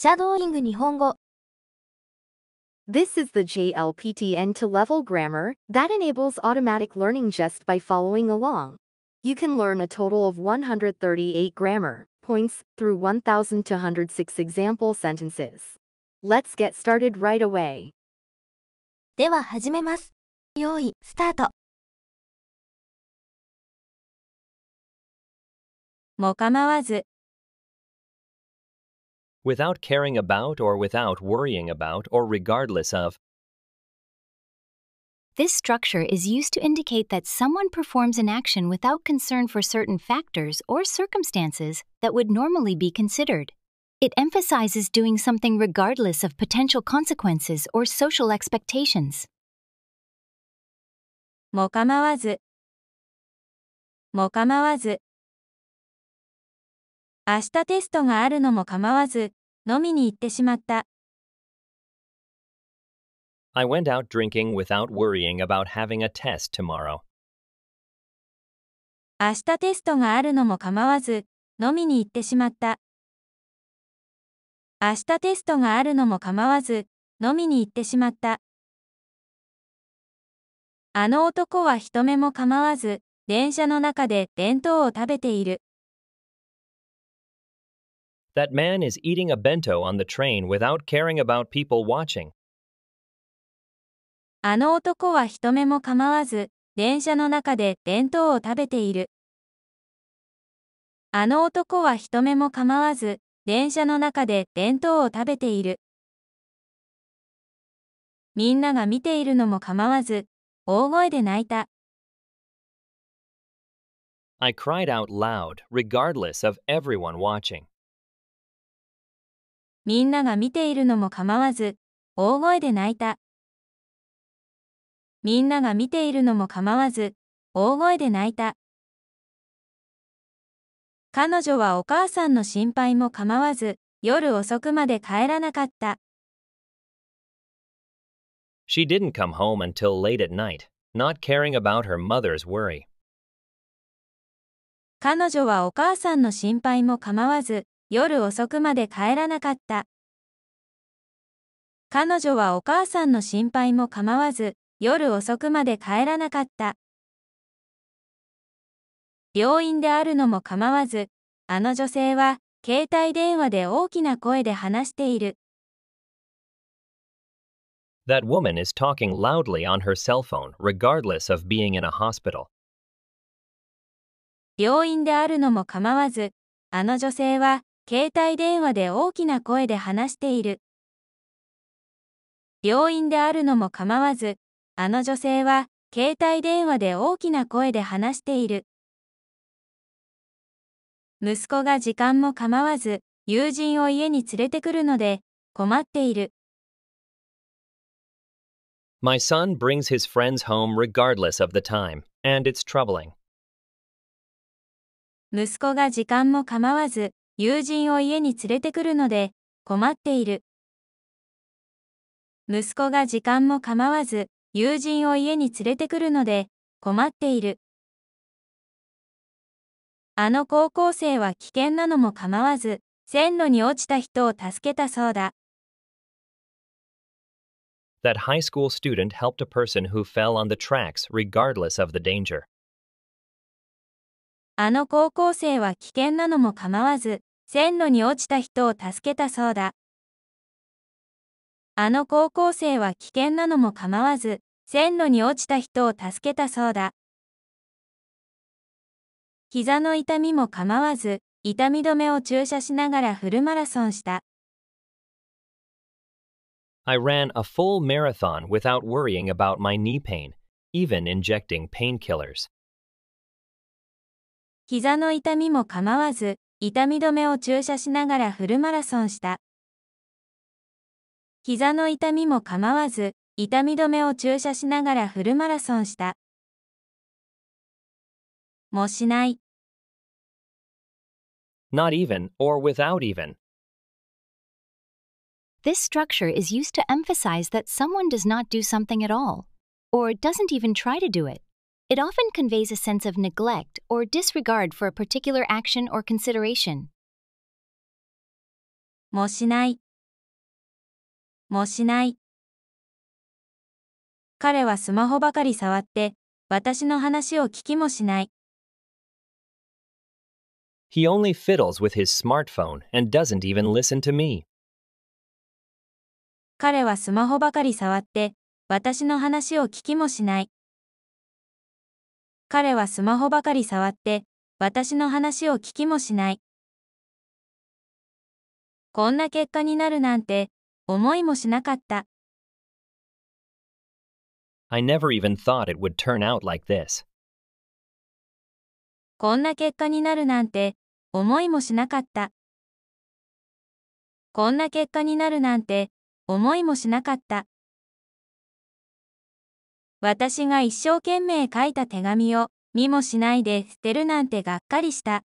シャドーイング日本語 This is the JLPTN to level grammar that enables automatic learning just by following along. You can learn a total of 138 grammar points through 1,206 example sentences. Let's get started right away. では始めます。用意、スタート。も構わず、without caring about or without worrying about or regardless of. This structure is used to indicate that someone performs an action without concern for certain factors or circumstances that would normally be considered. It emphasizes doing something regardless of potential consequences or social expectations. もかまわずもかまわず明日テストがあるのも構わず飲みに行ってしまった。I went out drinking without worrying about having a test tomorrow. 明日テストがあるのも構わず、飲みに行ってしまった。明日テストがあるのも構わず、飲みに行ってしまった。あの男は人目も構わず、電車の中で弁当を食べている。That man is eating a bento on the train without caring about people watching. あの男は人目も構わず、電車の中で弁当を食べている。あの男は人目も構わず、電車の中で弁当を食べている。みんなが見ているのも構わず、大声で泣いた。I cried out loud, regardless of everyone watching. みんなが見ているのも構わず、大声で泣いた。みんなが見ているのも構わず、大声で泣いた。彼女はお母さんの心配も構わず、夜遅くまで帰らなかった。She didn't come home until late at night, not caring about her mother's worry. 彼女はお母さんの心配も構わず、夜遅くまで帰らなかった。彼女はお母さんの心配も構わず、夜遅くまで帰らなかった。病院であるのも構わず、あの女性は、携帯電話で大きな声で話している。That woman is talking loudly on her cell phone, regardless of being in a hospital. 病院であるのも構わず、あの女性は携帯電話で大きな声で話している。病院であるのも構わず、あの女性は携帯電話で大きな声で話している。息子が時間も構わず、友人を家に連れてくるので困っている。My son brings his friends home regardless of the time, and it's troubling. 息子が時間も構わず、友人を家に連れてくるので困っている。息子が時間も構わず友人を家に連れてくるので困っている。あの高校生は危険なのも構わず線路に落ちた人を助けたそうだ。That high school student helped a person who fell on the tracks regardless of the danger. あの高校生は危険なのも構わず、線路に落ちた人を助けたそうだ。あの高校生は危険なのも構わず、線路に落ちた人を助けたそうだ。膝の痛みも構わず、痛み止めを注射しながらフルマラソンした。I ran a full marathon without worrying about my knee pain, even injecting painkillers. 膝の痛みも構わず、痛み止めを注射しながらフルマラソンした。膝の痛みも構わず、痛み止めを注射しながらフルマラソンした。もしない。Not even or without even. This structure is used to emphasize that someone does not do something at all, or doesn't even try to do it. It often conveys a sense of neglect or disregard for a particular action or consideration. もしない。もしない。彼はスマホばかり触って、私の話を聞きもしない。He only fiddles with his smartphone and doesn't even listen to me. 彼はスマホばかり触って、私の話を聞きもしない。彼はスマホばかり触って、私の話を聞きもしない。こんな結果になるなんて、思いもしなかった。I never even thought it would turn out like this. こんな結果になるなんて、思いもしなかった。こんな結果になるなんて、思いもしなかった。私が一生懸命書いた手紙を見もしないで捨てるなんてがっかりした。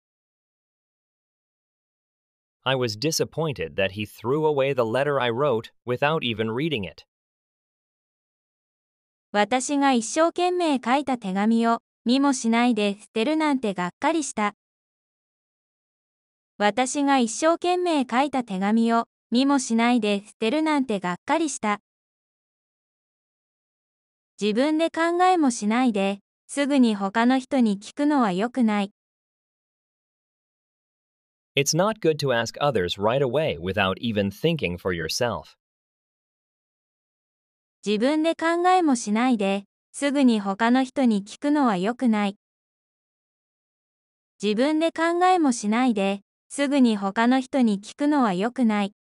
I was disappointed that he threw away the letter I wrote without even reading it. 私が一生懸命書いた手紙を見もしないで捨てるなんてがっかりした。私が一生懸命書いた手紙を見もしないで捨てるなんてがっかりした。自分で考えもしないで、すぐに他の人に聞くのはよくない。It's not good to ask others right away without even thinking for yourself. 自分で考えもしないで、すぐに他の人に聞くのはよくない。自分で考えもしないで、すぐに他の人に聞くのは良くない。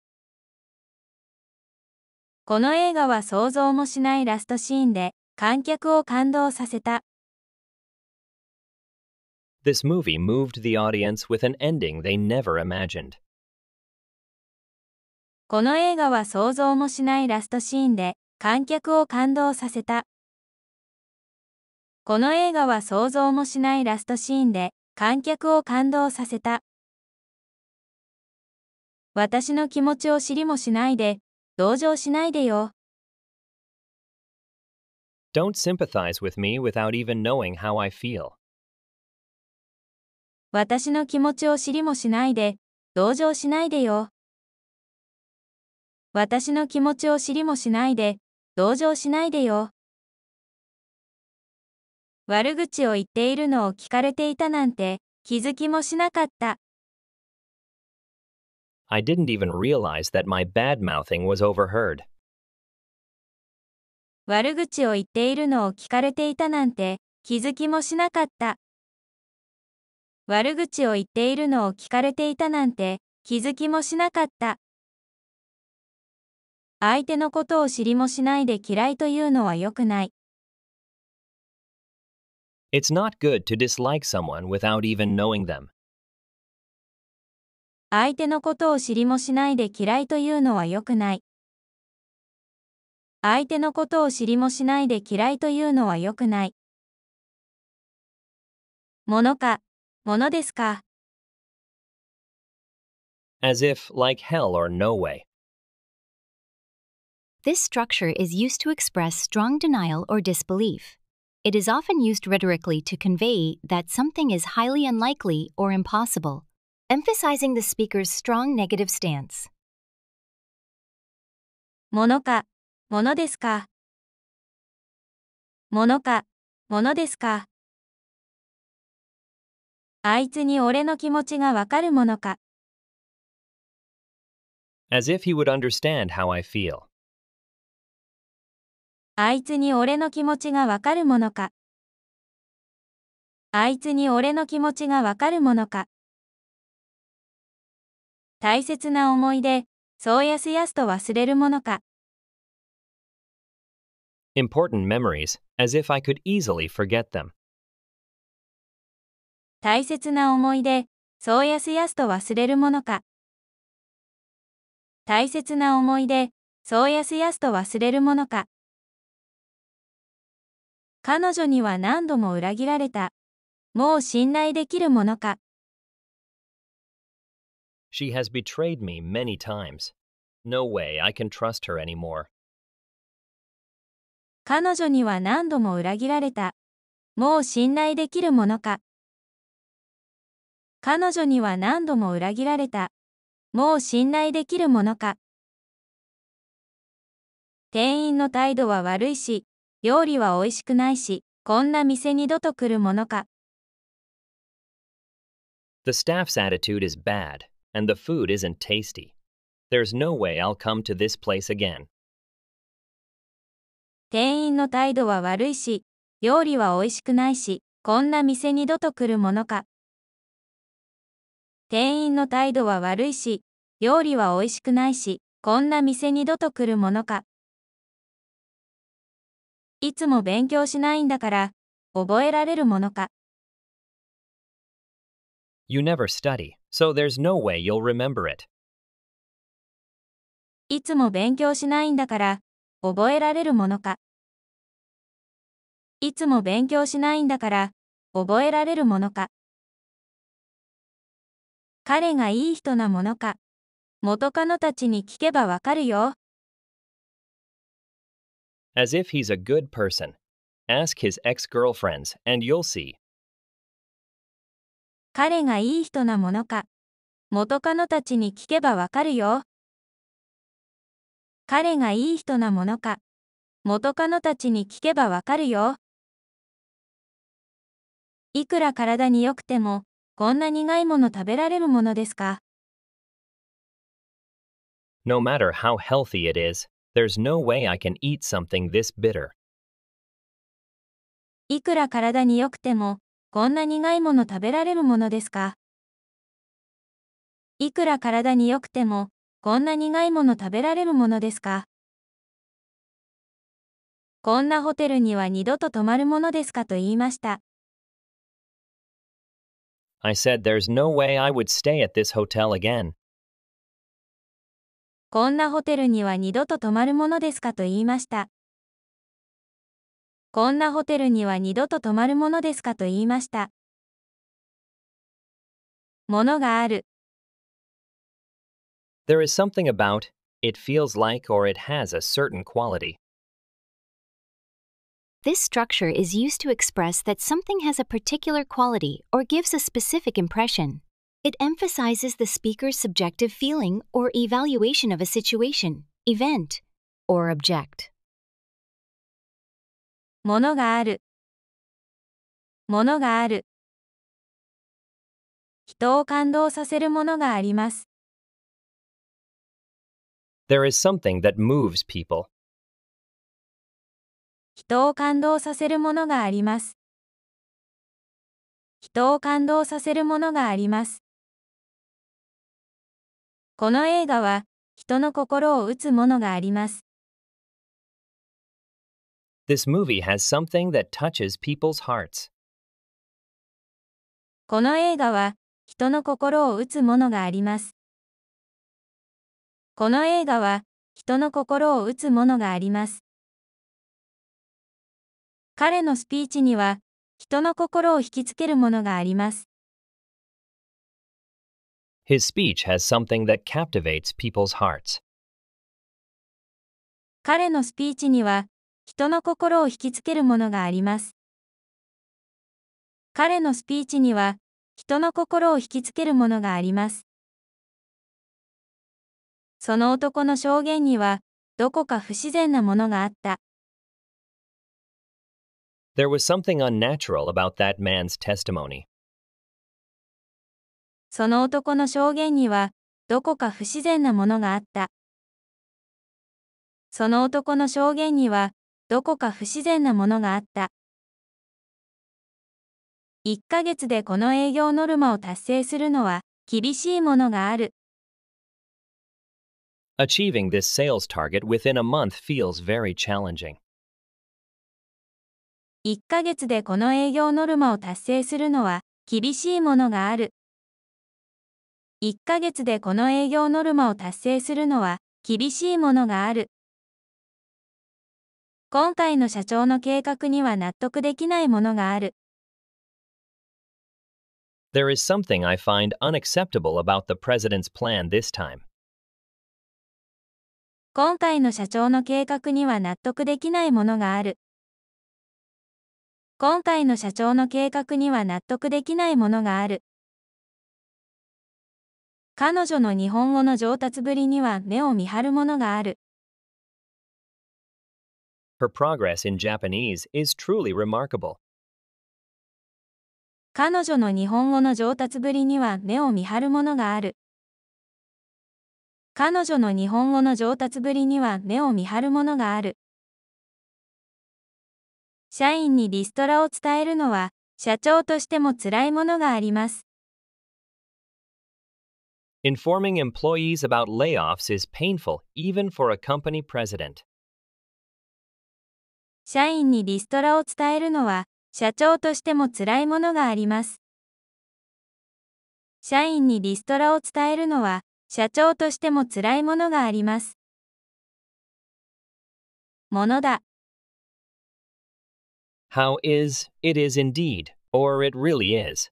この映画は想像もしないラストシーンで、観客を感動させた。This movie moved the audience with an ending they never imagined. この映画は想像もしないラストシーンで観客を感動させた。この映画は想像もしないラストシーンで観客を感動させた。私の気持ちを知りもしないで、同情しないでよ。Don't sympathize with me without even knowing how I feel. 私の気持ちを知りもしないで、同情しないでよ。私の気持ちを知りもしないで、同情しないでよ。悪口を言っているのを聞かれていたなんて気づきもしなかった。I didn't even realize that my bad mouthing was overheard. 悪口を言っているのを聞かれていたなんて気づきもしなかった。悪口を言っているのを聞かれていたなんて気づきもしなかった。相手のことを知りもしないで嫌いというのは良くない。It's not good to dislike someone without even knowing them. 相手のことを知りもしないで嫌いというのは良くない。相手のことを知りもしないで嫌いというのは良くない。ものか、ものですか。As if like hell or no way. This structure is used to express strong denial or disbelief. It is often used rhetorically to convey that something is highly unlikely or impossible, emphasizing the speaker's strong negative stance. ものかものですかものか、ものですかあいつに俺の気持ちがわかるものか。As if he would understand how I feel. あいつに俺の気持ちがわかるものか。あいつに俺の気持ちがわかるものか。大切な思い出、そうやすやすと忘れるものか。important memories as if I could easily forget them. 大切な思い出、そうやすやすと忘れるものか。大切な思い出、そうやすやすと忘れるものか。彼女には何度も裏切られた。もう信頼できるものか。She has betrayed me many times. No way I can trust her anymore. 彼女には何度も裏切られた。もう信頼できるものか。彼女には何度も裏切られた。もう信頼できるものか。店員の態度は悪いし、料理は美味しくないし、こんな店二度と来るものか。The staff's attitude is bad, and the food isn't tasty. There's no way I'll come to this place again. 店員の態度は悪いし、料理は美味しくないし、こんな店二度と来るものか。店員の態度は悪いし、料理は美味しくないし、こんな店二度と来るものか。いつも勉強しないんだから、覚えられるものか。You never study, so there's no way you'll remember it. いつも勉強しないんだから、覚えられるものか。いつも勉強しないんだから、覚えられるものか。彼がいい人なものか、元カノたちに聞けばわかるよ。As if he's a good person. Ask his ex girlfriends and you'll see. 彼がいい人なものか、元カノたちに聞けばわかるよ。彼がいい人なものか元カノたちに聞けばわかるよいくら体によくてもこんな苦いもの食べられるものですか No matter how healthy it is, there's no way I can eat something this bitter. いくら体によくても、こんな苦いもの食べられるものですかいくら体によくても、こんな苦いもの食べられるものですかこんなホテルには二度と泊まるものですかと言いました。I said there's no way I would stay at this hotel again. こんなホテルには二度と泊まるものですかと言いました。こんなホテルには二度と泊まるものですかと言いました。ものがある、There is something about it feels like or it has a certain quality. This structure is used to express that something has a particular quality or gives a specific impression. It emphasizes the speaker's subjective feeling or evaluation of a situation, event, or object. ものがあるものがある人を感動させるものがあります There is something that moves people. 人を感動させるものがあります。人を感動させるものがあります。この映画は人の心を打つものがあります。This movie has something that touches people's hearts. この映画は人の心を打つものがあります。この映画は、人の心を打つものがあります。彼のスピーチには、人の心を引きつけるものがあります。His speech has something that captivates people's hearts. 彼のスピーチには、人の心を引きつけるものがあります。彼のスピーチには、人の心を引きつけるものがあります。その男の証言には、どこか不自然なものがあった。There was something unnatural about that man's testimony. その男の証言には、どこか不自然なものがあった。その男の証言には、どこか不自然なものがあった。1ヶ月でこの営業ノルマを達成するのは、厳しいものがある。Achieving this sales target within a month feels very challenging. 1ヶ月でこの営業ノルマを達成するのは厳しいものがある。1ヶ月でこの営業ノルマを達成するのは厳しいものがある。今回の社長の計画には納得できないものがある。There is something I find unacceptable about the president's plan this time. 今回の社長の計画には納得できないものがある。今回の社長の計画には納得できないものがある。彼女の日本語の上達ぶりには目を見張るものがある。Her progress in Japanese is truly remarkable. 彼女の日本語の上達ぶりには目を見張るものがある。彼女の日本語の上達ぶりには目を見張るものがある。社員にリストラを伝えるのは、社長としても辛いものがあります。Informing employees about layoffs is painful even for a company president. 社員にリストラを伝えるのは、社長としても辛いものがあります。社員にリストラを伝えるのは、社長としても辛いものがあります。ものだ。How is, it is indeed, or it really is.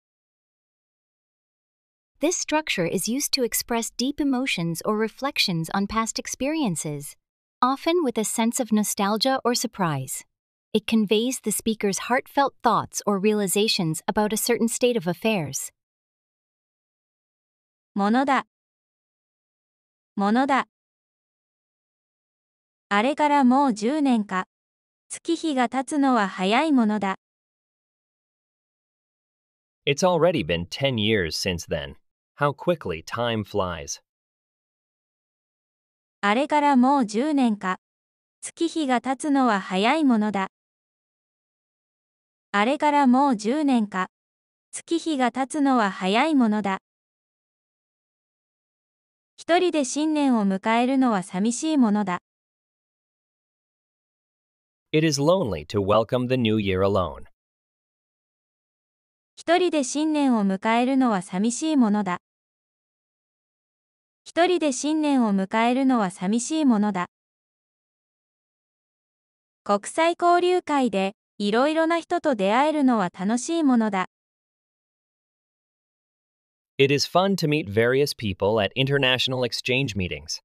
This structure is used to express deep emotions or reflections on past experiences, often with a sense of nostalgia or surprise. It conveys the speaker's heartfelt thoughts or realizations about a certain state of affairs. ものだものだ。あれからもう10年か。月日が経つのは早いものだ。It's already been 10 years since then. How quickly time flies. あれからもう10年か。月日が経つのは早いものだ。あれからもう10年か。月日が経つのは早いものだ。一人で新年を迎えるのは寂しいものだ。It is lonely to welcome the new year alone. 一人で新年を迎えるのは寂しいものだ。一人で新年を迎えるのは寂しいものだ。国際交流会でいろいろな人と出会えるのは楽しいものだ。It is fun to meet various people at international exchange meetings.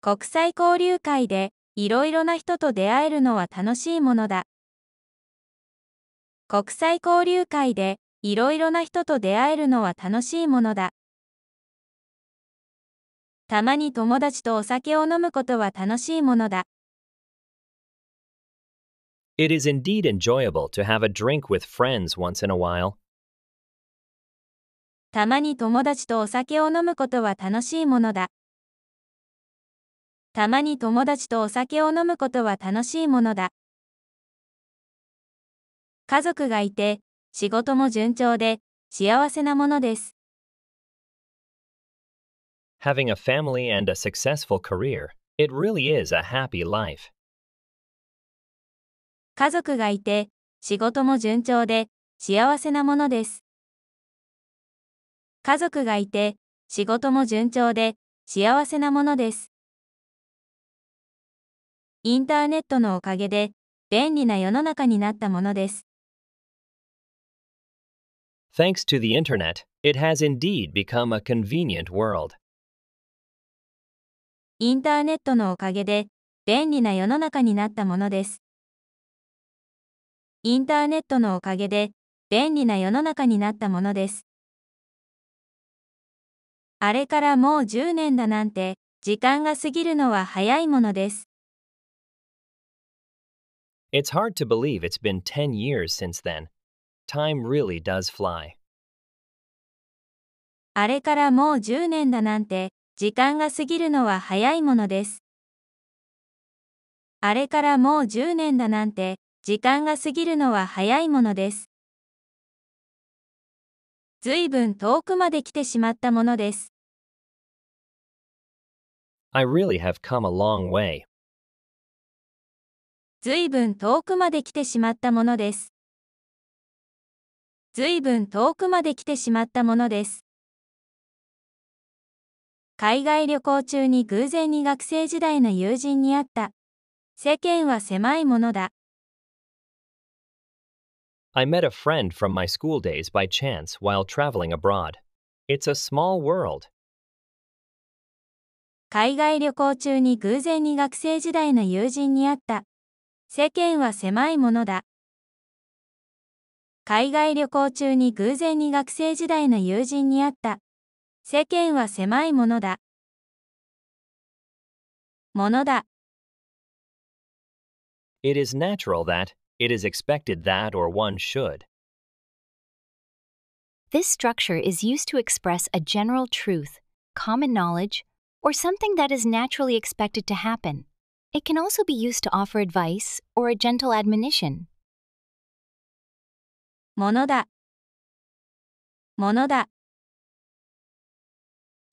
国際交流会でいろいろな人と出会えるのは楽しいものだ。国際交流会でいろいろな人と出会えるのは楽しいものだ。たまに友達とお酒を飲むことは楽しいものだ。It is indeed enjoyable to have a drink with friends once in a while. たまに友達とお酒を飲むことは楽しいものだ。たまに友達とお酒を飲むことは楽しいものだ。家族がいて、仕事も順調で、幸せなものです。Having a family and a successful career, it really is a happy life. 家族がいて、仕事も順調で、幸せなものです。家族がいて、仕事も順調で、幸せなものです。インターネットのおかげで、便利な世の中になったものです。Thanks to the internet, it has indeed become a convenient world. インターネットのおかげで、便利な世の中になったものです。インターネットのおかげで、便利な世の中になったものです。あれからもう10年だなんて、時間が過ぎるのは早いものです。It's hard to believe it's been 10 years since then. Time really does fly. あれからもう10年だなんて、時間が過ぎるのは早いものです。あれからもう10年だなんて、時間が過ぎるのは早いものです。ずいぶん遠くまで来てしまったものです。I really have come a long way. 随分遠くまで来てしまったものです。ずいぶん遠くまで来てしまったものです。海外旅行中に偶然に学生時代の友人に会った。世間は狭いものだ。I met a friend from my school days by chance while traveling abroad. It's a small world. 海外旅行中に偶然に学生時代の友人に会った。世間は狭いものだ。海外旅行中に偶然に学生時代の友人に会った。世間は狭いものだ。ものだ。It is natural that It is expected that or one should. This structure is used to express a general truth, common knowledge, or something that is naturally expected to happen. It can also be used to offer advice or a gentle admonition.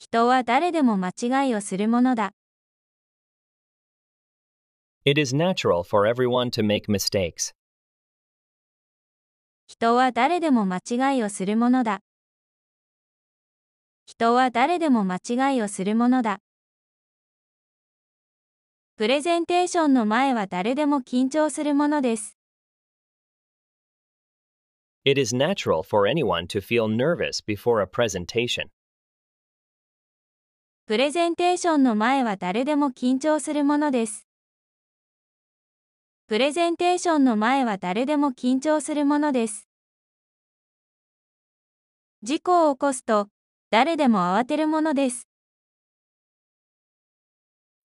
人は誰でも間違いをするものだ。It is natural for everyone to make mistakes. 人は誰でも間違いをするものだ。人は誰でも間違いをするものだ。プレゼンテーションの前は誰でも緊張するものです。It is natural for anyone to feel nervous before a presentation. プレゼンテーションの前は誰でも緊張するものです。プレゼンテーションの前は誰でも緊張するものです。事故を起こすと、誰でも慌てるものです。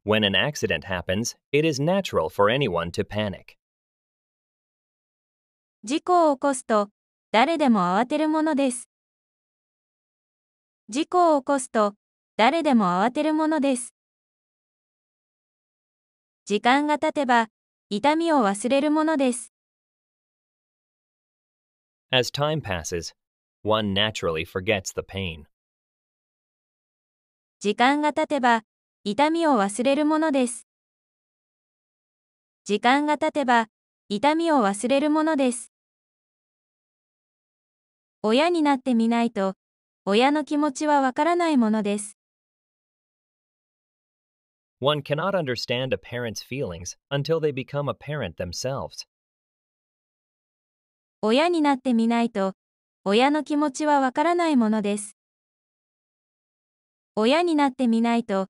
When an accident happens, it is natural for anyone to panic. 事故を起こすと、誰でも慌てるものです。事故を起こすと、誰でも慌てるものです。時間が経てば、痛みを忘れるものです。As time passes, one naturally forgets the pain. 時間が経てば、痛みを忘れるものです。時間が経てば、痛みを忘れるものです。親になってみないと、親の気持ちはわからないものです。One cannot understand a parent's feelings until they become a parent themselves. 親になってみないと、親の気持ちはわからないものです。親になってみないと、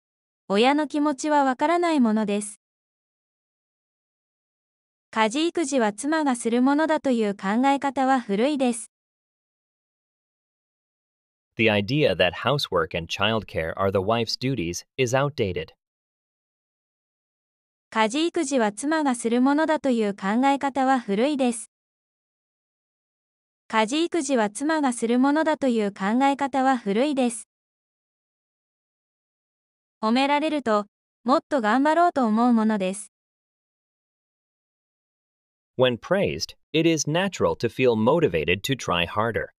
親の気持ちはわからないものです。家事育児は妻がするものだという考え方は古いです。The idea that housework and childcare are the wife's duties is outdated. 家事育児は妻がするものだという考え方は古いです。家事育児は妻がするものだという考え方は古いです。褒められると、もっと頑張ろうと思うものです。When praised, it is natural to feel motivated to try harder.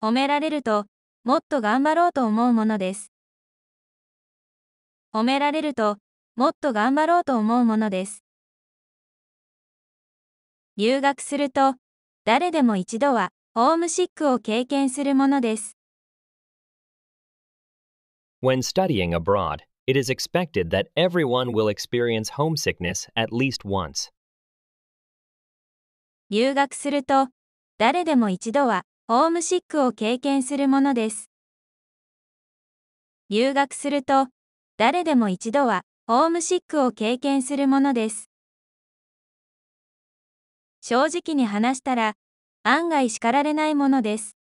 褒められると、もっと頑張ろうと思うものです。褒められると、もっと頑張ろうと思うものです。留学すると、誰でも一度はホームシックを経験するものです。When studying abroad, it is expected that everyone will experience homesickness at least once. 留学すると、誰でも一度はホームシックを経験するものです。留学すると、誰でも一度はホームシックを経験するものです。正直に話したら、案外叱られないものです。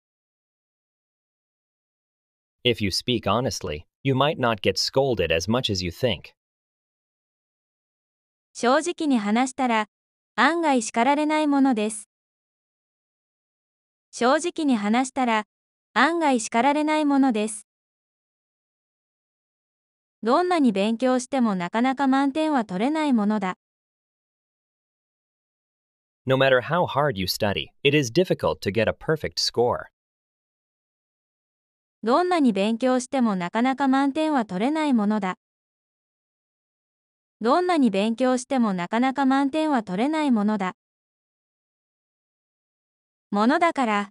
If you speak honestly, you might not get scolded as much as you think. 正直に話したら、案外叱られないものです。正直に話したら、案外叱られないものです。どんなに勉強してもなかなか満点は取れないものだ。No matter how hard you study, it is difficult to get a perfect score. どんなに勉強してもなかなか満点は取れないものだ。どんなに勉強してもなかなか満点は取れないものだ。ものだから。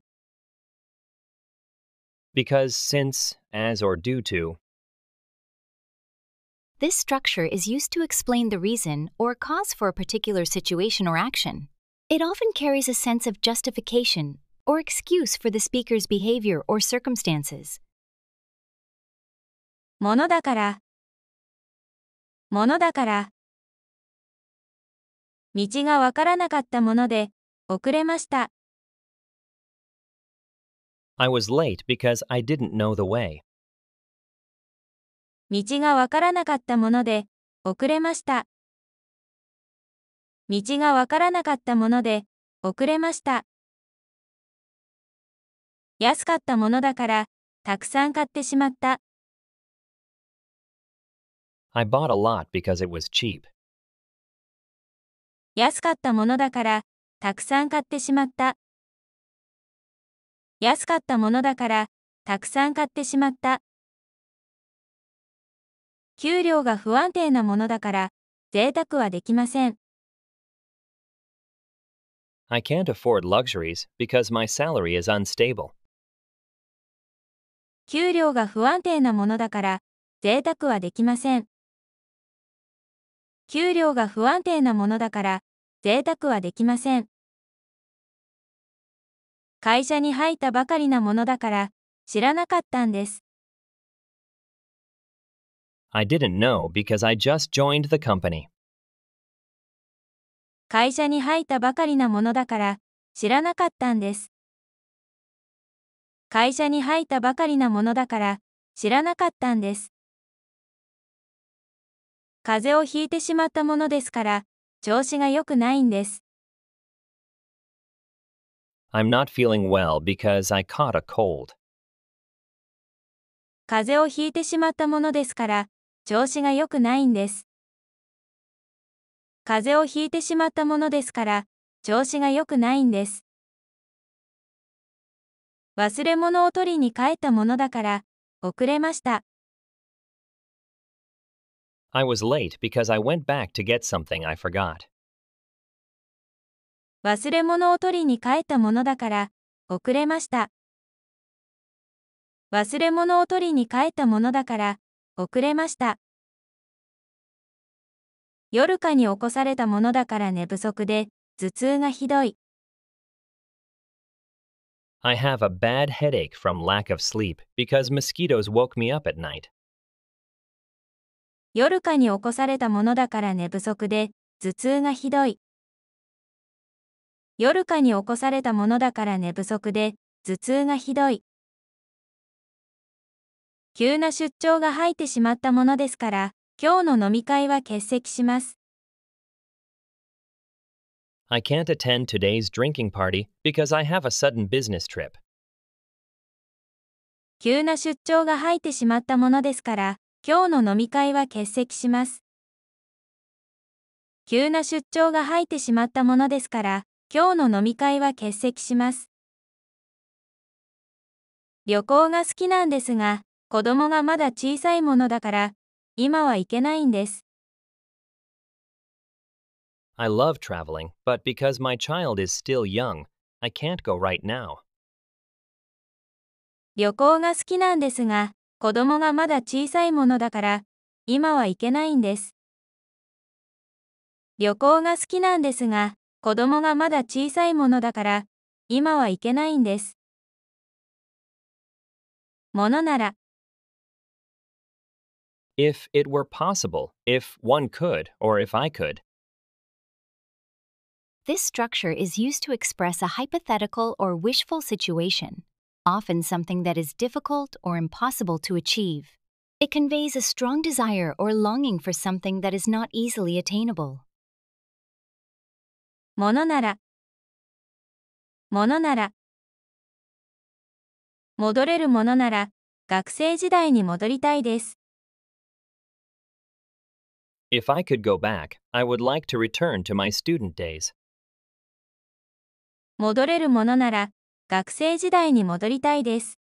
Because since, as or due to, This structure is used to explain the reason or cause for a particular situation or action. It often carries a sense of justification or excuse for the speaker's behavior or circumstances. ものだから、ものだから。道がわからなかったもので、遅れました。I was late because I didn't know the way. 道がわからなかったもので、遅れました。道がわからなかったもので、遅れました。安かったものだから、たくさん買ってしまった。I bought a lot because it was cheap. 安かったものだから、たくさん買ってしまった。安かったものだから、たくさん買ってしまった。給料が不安定なものだから贅沢はできません。I can't afford luxuries because my salary is unstable. 給料が不安定なものだから贅沢はできません。給料が不安定なものだから贅沢はできません。会社に入ったばかりなものだから知らなかったんです。I didn't know because I just joined the company. 会社に入ったばかりなものだから知らなかったんです。会社に入ったばかりなものだから知らなかったんです。風邪をひいてしまったものですから調子が良くないんです。I'm not feeling well because I caught a cold. 風邪をひいてしまったものですから調子が良くないんです。風邪をひいてしまったものですから、調子が良くないんです。忘れ物を取りに帰ったものだから、遅れました。I was late because I went back to get something I forgot. 忘れ物を取りに帰ったものだから、遅れました。忘れ物を取りに帰ったものだから、遅れました。夜かに起こされたものだから寝不足で、頭痛がひどい。I have a bad headache from lack of sleep because mosquitoes woke me up at night. 夜間に起こされたものだから寝不足で、頭痛がひどい。夜間に起こされたものだから寝不足で、頭痛がひどい。急な出張が入ってしまったものですから、今日の飲み会は欠席します。I can't attend today's drinking party because I have a sudden business trip. 急な出張が入ってしまったものですから、今日の飲み会は欠席します。急な出張が入ってしまったものですから、今日の飲み会は欠席します。旅行が好きなんですが、子供がまだ小さいものだから、今はいけないんです。I love traveling, but because my child is still young, I can't go right now. 旅行が好きなんですが、子供がまだ小さいものだから、今はけないんです。旅行が好きなんですが、子供がまだ小さいものだから、今はいけないんです。ものなら、if it were possible, if one could, or if I could. This structure is used to express a hypothetical or wishful situation, often something that is difficult or impossible to achieve. It conveys a strong desire or longing for something that is not easily attainable. ものなら、ものなら、戻れるものなら、学生時代に戻りたいです。if I could go back, I would like to return to my student days. 戻れるものなら、学生時代に戻りたいです。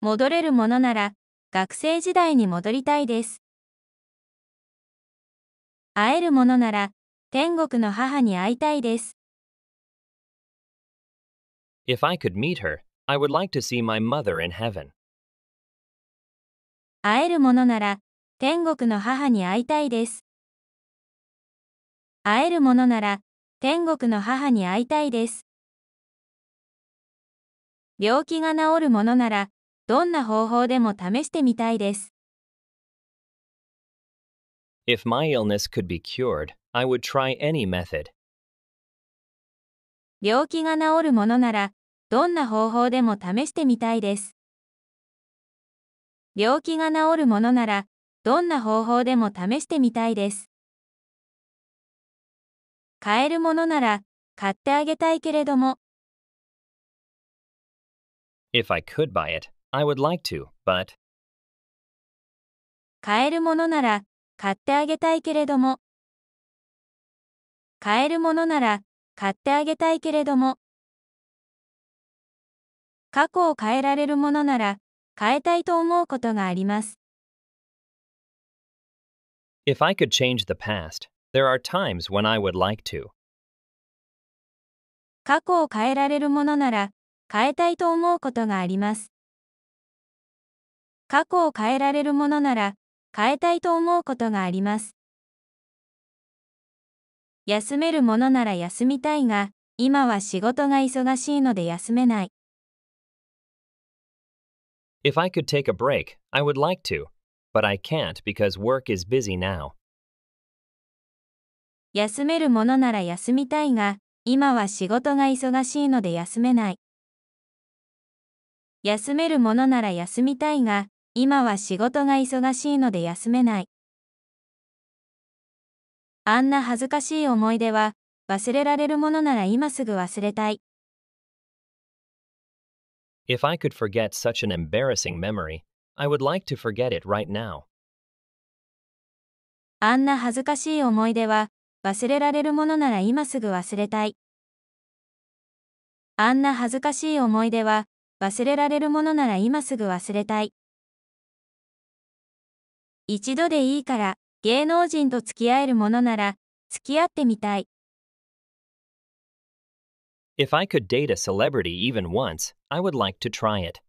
戻れるものなら、学生時代に戻りたいです。会えるものなら、天国の母に会いたいです。If I could meet her, I would like to see my mother in heaven. 会えるものなら、天国の母に会いたいです。会えるものなら、天国の母に会いたいです。病気が治るものなら、どんな方法でも試してみたいです。If my illness could be cured, I would try any method. 病気が治るものなら、どんな方法でも試してみたいです。病気が治るものなら、どんな方法でも試してみたいです。買えるものなら買ってあげたいけれども。If I could buy it, I would like to, but 買えるものなら買ってあげたいけれども。買えるものなら買ってあげたいけれども。過去を変えられるものなら変えたいと思うことがあります。If I could change the past, there are times when I would like to. 過去を変えられるものなら変えたいと思うことがあります。過去を変えられるものなら変えたいと思うことがあります。休めるものなら休みたいが、今は仕事が忙しいので休めない。If I could take a break, I would like to. but I can't because work is busy now. 休めるものなら休みたいが、今は仕事が忙しいので休めない。休めるものなら休みたいが、今は仕事が忙しいので休めない。あんな恥ずかしい思い出は、忘れられるものなら今すぐ忘れたい。If I could forget such an embarrassing memory, I would like to forget it right now. あんな恥ずかしい思い出は忘れられるものなら今すぐ忘れたい。あんな恥ずかしい思い出は忘れられるものなら今すぐ忘れたい。一度でいいから芸能人と付き合えるものなら付き合ってみたい。If I could date a celebrity even once, I would like to try it.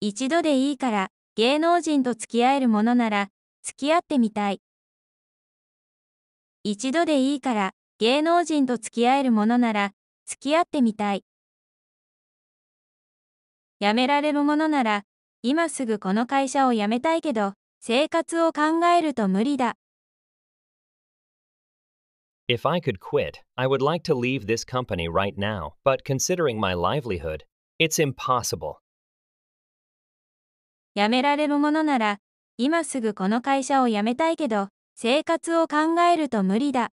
一度でいいから芸能人と付き合えるものなら付き合ってみたい一度でいいから芸能人と付き合えるものなら付き合ってみたいやめられるものなら今すぐこの会社を辞めたいけど生活を考えると無理だ If I could quit, I would like to leave this company right now, but considering my livelihood, it's impossible. 辞められるものなら、今すぐこの会社を辞めたいけど、生活を考えると無理だ。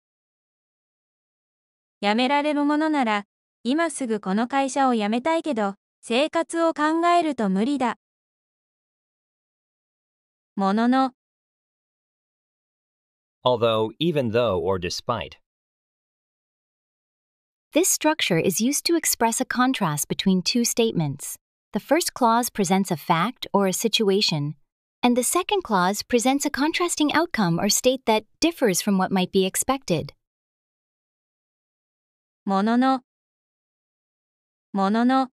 辞められるものなら、今すぐこの会社を辞めたいけど、生活を考えると無理だ。ものの although, even though, or despite. This structure is used to express a contrast between two statements. The first clause presents a fact or a situation, and the second clause presents a contrasting outcome or state that differs from what might be expected. もののものの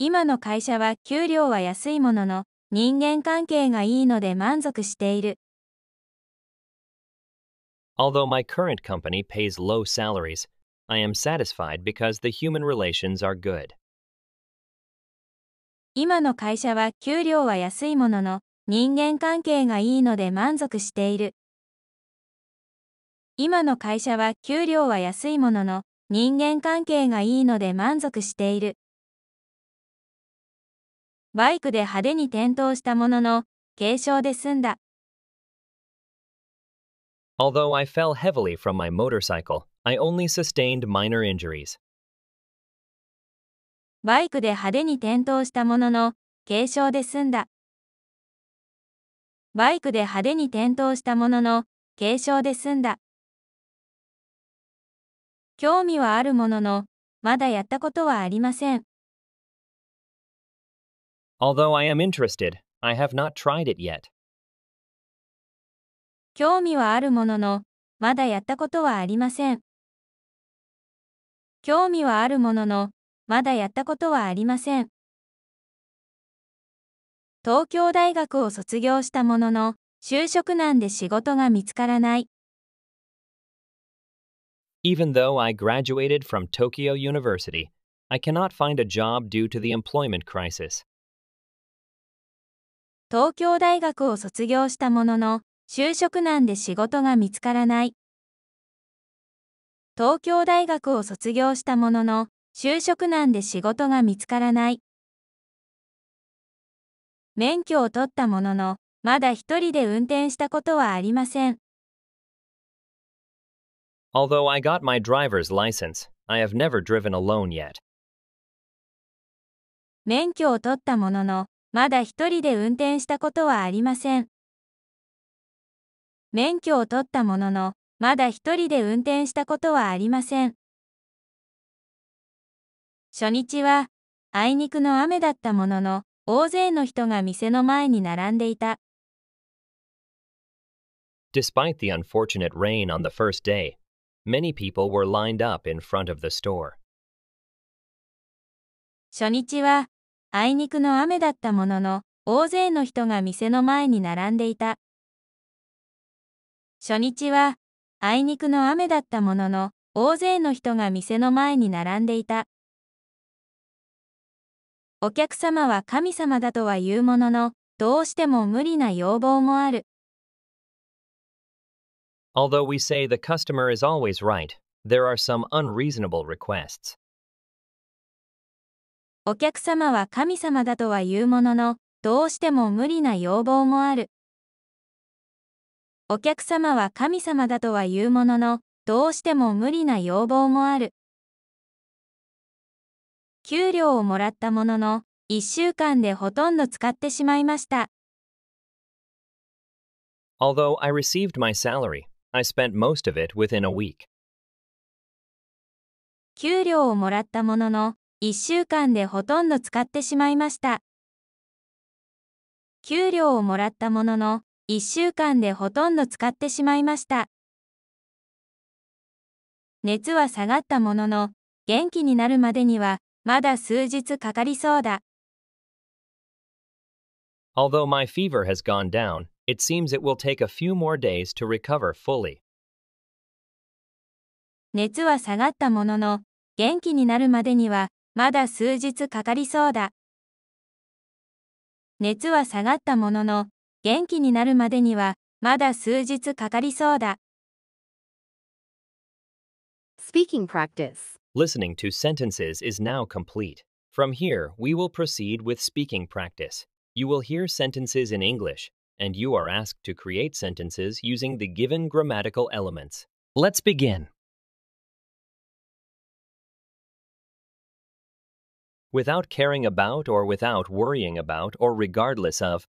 今の会社は給料は安いものの人間関係がいいので満足している。Although my current company pays low salaries, I am satisfied because the human relations are good. 今の会社は給料は安いものの、人間関係がいいので満足している。今の会社は給料は安いものの、人間関係がいいので満足している。バイクで派手に転倒したものの、軽傷で済んだ。Although I fell heavily from my motorcycle, I only sustained minor injuries. バイクで派手に転倒したものの、軽傷で済んだ。バイクで派手に転倒したものの、軽傷で済んだ。興味はあるものの、まだやったことはありません。Although I am interested, I have not tried it yet. 興味はあるものの、まだやったことはありません。興味はあるものの、まだやったことはありません。東京大学を卒業したものの、就職難で仕事が見つからない。Even though I graduated from Tokyo University, I cannot find a job due to the employment crisis. 東京大学を卒業したものの、就職難で仕事が見つからない。東京大学を卒業したものの、就職難で仕事が見つからない。免許を取ったものの、まだ一人で運転したことはありません。Although I got my driver's license, I have never driven alone yet. 免許を取ったものの、まだ一人で運転したことはありません。免許を取ったものの、まだ一人で運転したことはありません。初日は、あいにくの雨だったものの、大勢の人が店の前に並んでいた。Despite the unfortunate rain on the first day, many people were lined up in front of the store. 初日は、あいにくの雨だったものの、大勢の人が店の前に並んでいた。初日は、あいにくの雨だったものの、大勢の人が店の前に並んでいた。お客様は神様だとは言うものの、どうしても無理な要望もある。Although we say the customer is always right, there are some unreasonable requests. お客様は神様だとは言うものの、どうしても無理な要望もある。お客様は神様だとは言うものの、どうしても無理な要望もある。給料をもらったものの、1週間でほとんど使ってしまいました。Although I received my salary, I spent most of it within a week. 給料をもらったものの、1週間でほとんど使ってしまいました。給料をもらったものの、1週間でほとんど使ってしまいました。熱は下がったものの、元気になるまでにはまだ数日かかりそうだ。Although my fever has gone down, it seems it will take a few more days to recover fully. 熱は下がったものの、元気になるまでにはまだ数日かかりそうだ。熱は下がったものの、元気になるまでにはまだ数日かかりそうだ。Speaking practice Listening to sentences is now complete. From here, we will proceed with speaking practice. You will hear sentences in English, and you are asked to create sentences using the given grammatical elements. Let's begin. Without caring about or without worrying about or regardless of,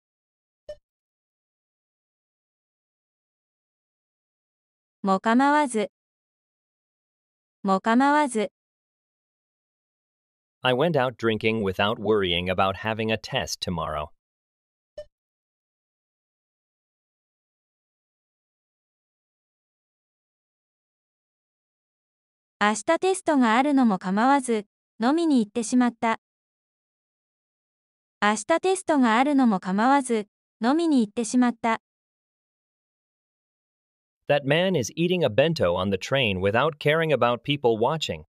も構わず。I went out drinking without worrying about having a test tomorrow. 明日テストがあるのも構わず、飲みに行ってしまった。明日テストがあるのも構わず、飲みに行ってしまった。That man is eating a bento on the train without caring about people watching.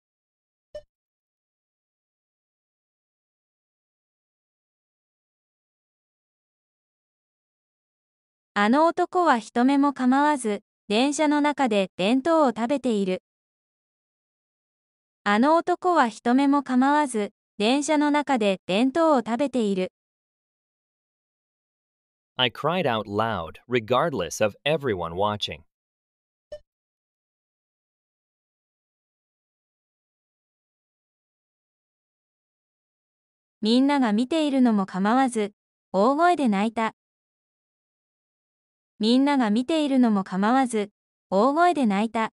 I cried out loud, regardless of everyone watching. みんなが見ているのも構わず、大声で泣いた。みんなが見ているのも構わず、大声で泣いた。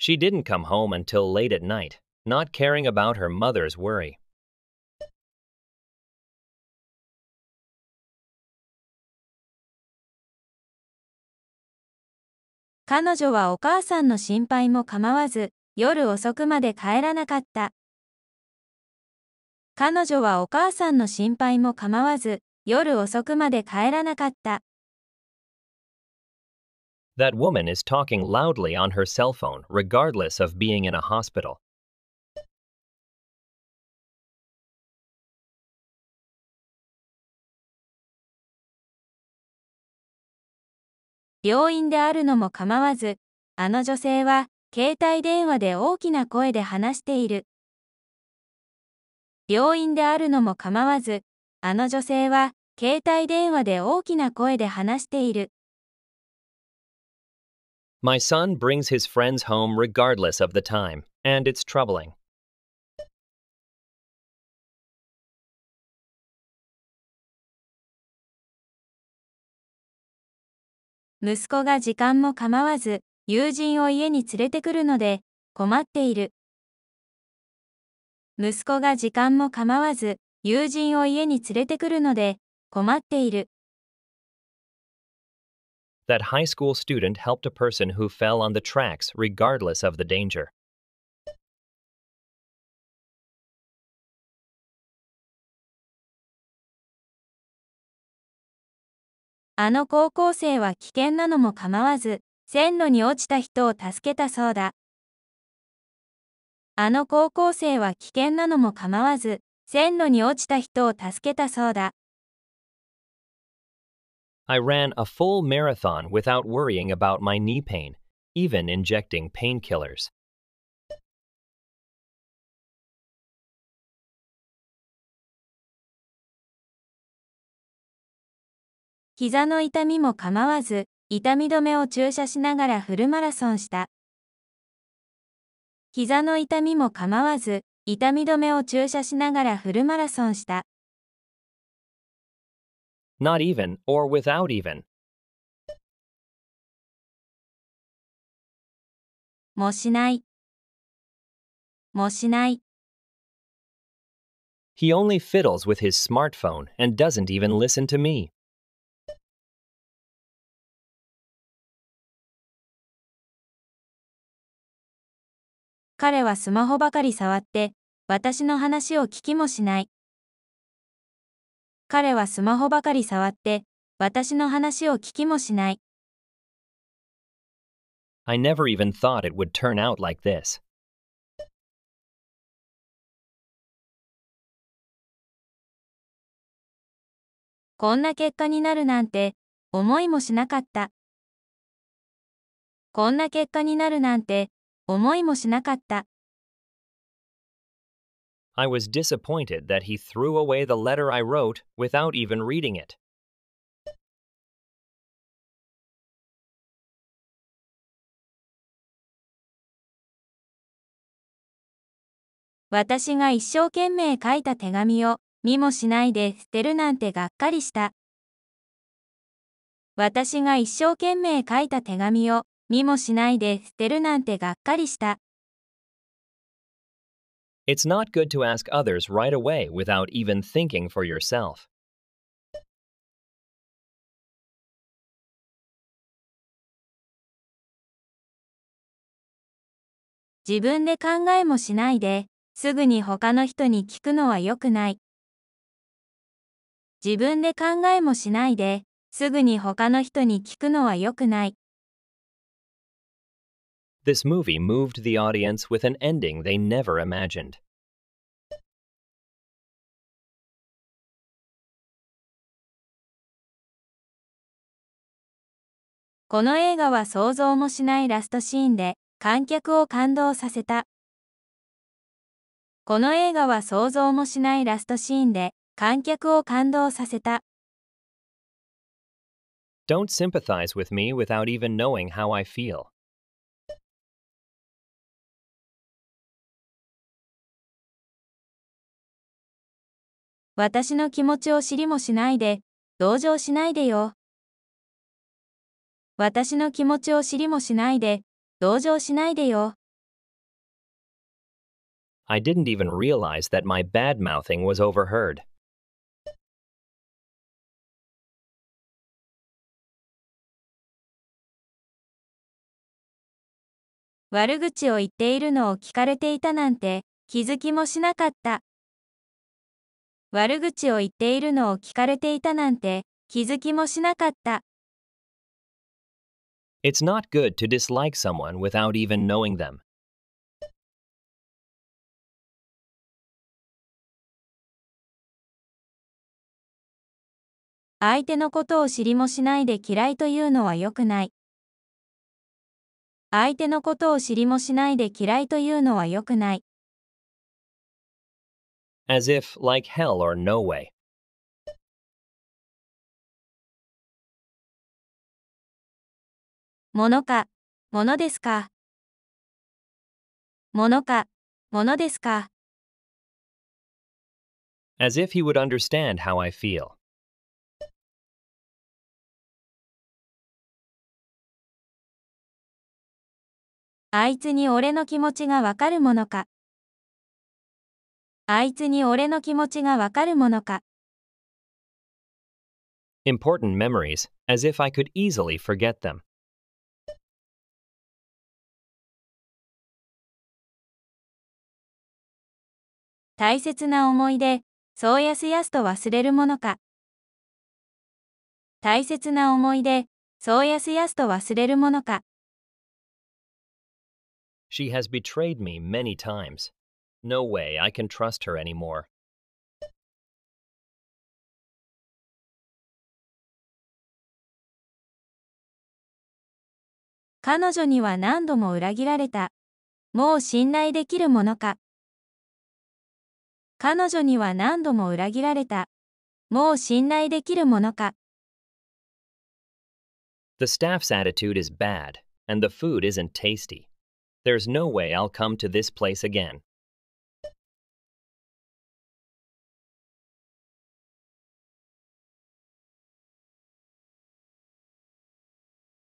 She didn't come home until late at night, not caring about her mother's worry. 彼女はお母さんの心配も構わず、夜遅くまで帰らなかった。彼女はお母さんの心配も構わず、夜遅くまで帰らなかった。That woman is talking loudly on her cell phone, regardless of being in a hospital. 病院であるのも構わず、あの女性は携帯電話で大きな声で話している。病院であるのも構わず、あの女性は携帯電話で大きな声で話している。My son brings his friends home regardless of the time, and it's troubling. 息子が時間も構わず、友人を家に連れてくるので、困っている。息子が時間も構わず、友人を家に連れてくるので、困っている。That high school student helped a person who fell on the tracks regardless of the danger. あの高校生は危険なのも構わず、線路に落ちた人を助けたそうだ。あの高校生は危険なのも構わず、線路に落ちた人を助けたそうだ。I ran a full marathon without worrying about my knee pain, even injecting painkillers. 膝の痛みも構わず、痛み止めを注射しながらフルマラソンした。膝の痛みも構わず、痛み止めを注射しながらフルマラソンした。Not even or without even. もしない。もしない。He only fiddles with his smartphone and doesn't even listen to me. 彼はスマホばかり触って、私の話を聞きもしない。彼はスマホばかり触って、私の話を聞きもしない。I never even thought it would turn out like this. こんな結果になるなんて思いもしなかった。こんな結果になるなんて思いもしなかった。I was disappointed that he threw away the letter I wrote without even reading it. 私が一生懸命書いた手紙を見もしないで捨てるなんてがっかりした。私が一生懸命書いた手紙を見もしないで捨てるなんてがっかりした。It's not good to ask others right away without even thinking for yourself. 自分で考えもしないで、すぐに他の人に聞くのはよくない。自分で考えもしないで、すぐに他の人に聞くのはよくない。This movie moved the audience with an ending they never imagined. This この映画は想像もしないラストシーンで観客を感動させた。Don't sympathize with me without even knowing how I feel. 私の気持ちを知りもしないで、同情しないでよ。私の気持ちを知りもしないで、同情しないでよ。I didn't even realize that my bad mouthing was overheard. 悪口を言っているのを聞かれていたなんて気づきもしなかった。悪口を言っているのを聞かれていたなんて気づきもしなかった。It's not good to dislike someone without even knowing them. 相手のことを知りもしないで嫌いというのは良くない。相手のことを知りもしないで嫌いというのは良くない。as if like hell or no way. Monoka, Monoka, As if he would understand how I feel. I あいつに俺の気持ちがわかるものか。Important memories, as if I could easily forget them. 大切な思い出、そうやすやすと忘れるものか。大切な思い出、そうやすやすと忘れるものか。She has betrayed me many times. No way I can trust her anymore. The staff's attitude is bad, and the food isn't tasty. There's no way I'll come to this place again.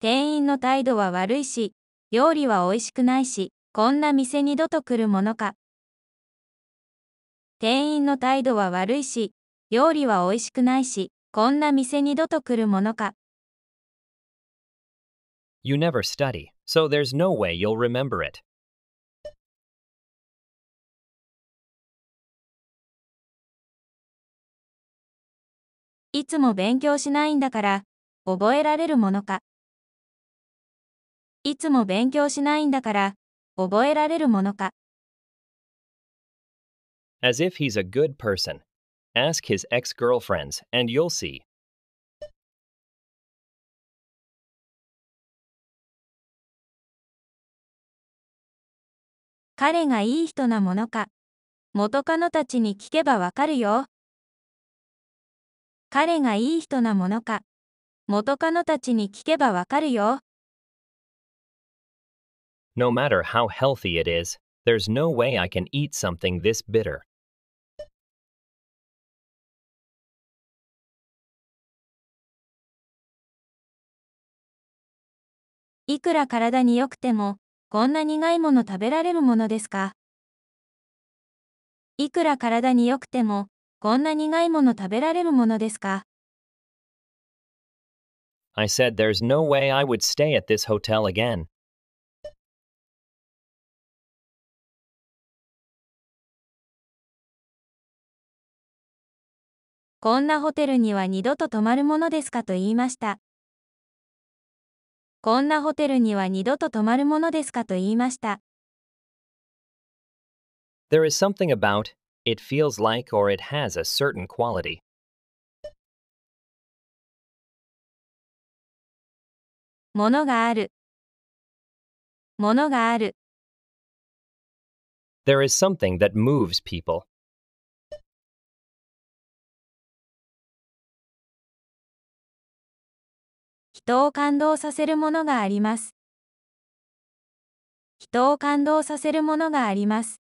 店員の態度は悪いし、料理は美味しくないし、こんな店二度と来るものか。店員の態度は悪いし、料理は美味しくないし、こんな店二度と来るものか。You never study, so there's no way you'll remember it. いつも勉強しないんだから、覚えられるものか。いつも勉強しないんだから、覚えられるものか。As if he's a good person. Ask his ex girlfriends and you'll see. かれがいい人なものか。元カノたちに聞けばわかるよ。彼がいい人なものか。元カノたちに聞けばわかるよ。No matter how healthy it is, there's no way I can eat something this bitter. I said there's no way I would stay at this hotel again. こんなホテルには二度と泊まるものですかと言いました。こんなホテルには二度と泊まるものですかと言いました。There is something about it feels like or it has a certain quality. ものがあるものがある There is something that moves people. 人を感動させるものがあります。人を感動させるものがあります。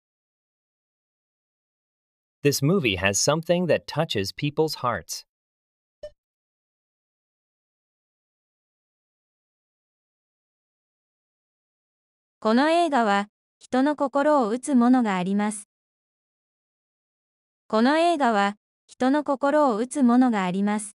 This movie has something that touches people's hearts. この映画は人の心を打つものがあります。この映画は人の心を打つものがあります。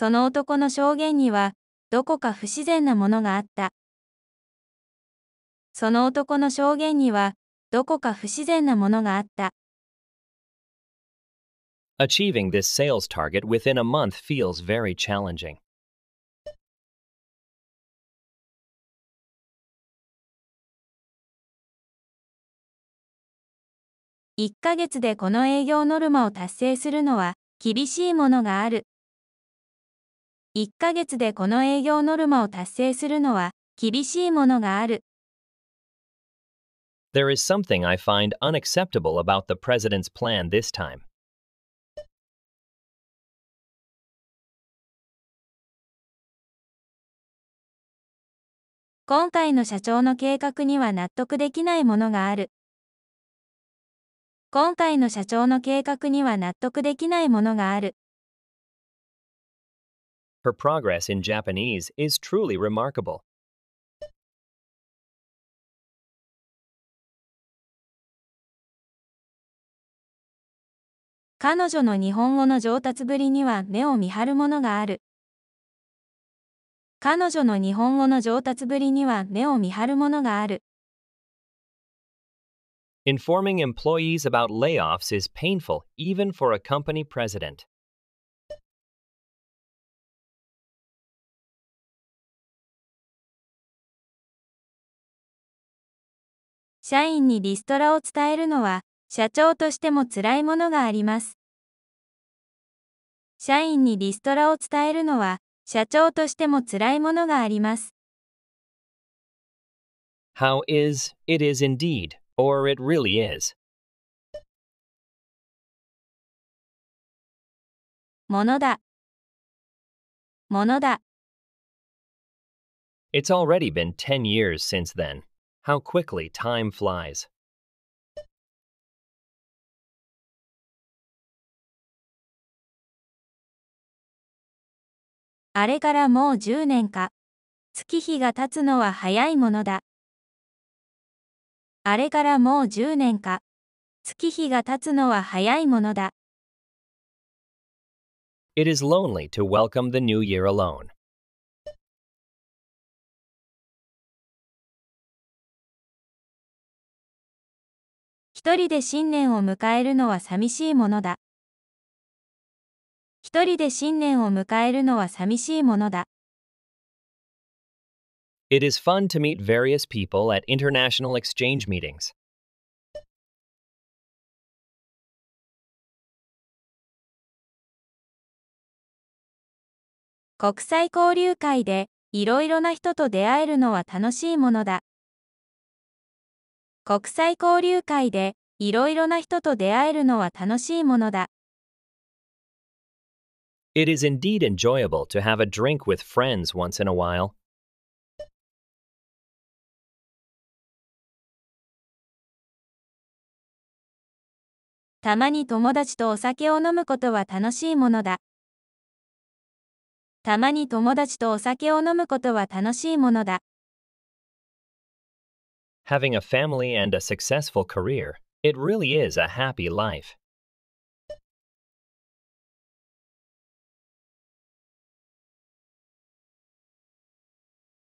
その男の証言には、どこか不自然なものがあった。その男の証言には、どこか不自然なものがあった。Achieving this sales target within a month feels very challenging. 1ヶ月でこの営業ノルマを達成するのは厳しいものがある。1ヶ月でこの営業ノルマを達成するのは厳しいものがある。There is something I find unacceptable about the president's plan this time. 今回の社長の計画には納得できないものがある。今回の社長の計画には納得できないものがある。Her progress in Japanese is truly remarkable. Informing employees about layoffs is painful even for a company president. 社員にリストラを伝えるのは、社長としても辛いものがあります。社員にリストラを伝えるのは、社長としても辛いものがあります。How is, it is indeed, or it really is. ものだ。ものだ。It's already been 10 years since then. How quickly time flies. It is lonely to welcome the new year alone. 一人で新年を迎えるのは寂しいものだ。一人で新年を迎えるのは寂しいものだ。It is fun to meet various people at international exchange meetings. 国際交流会でいろいろな人と出会えるのは楽しいものだ。国際交流会でいろいろな人と出会えるのは楽しいものだ。It is indeed enjoyable to have a drink with friends once in a while. たまに友達とお酒を飲むことは楽しいものだ。たまに友達とお酒を飲むことは楽しいものだ。having a family and a successful career, it really is a happy life.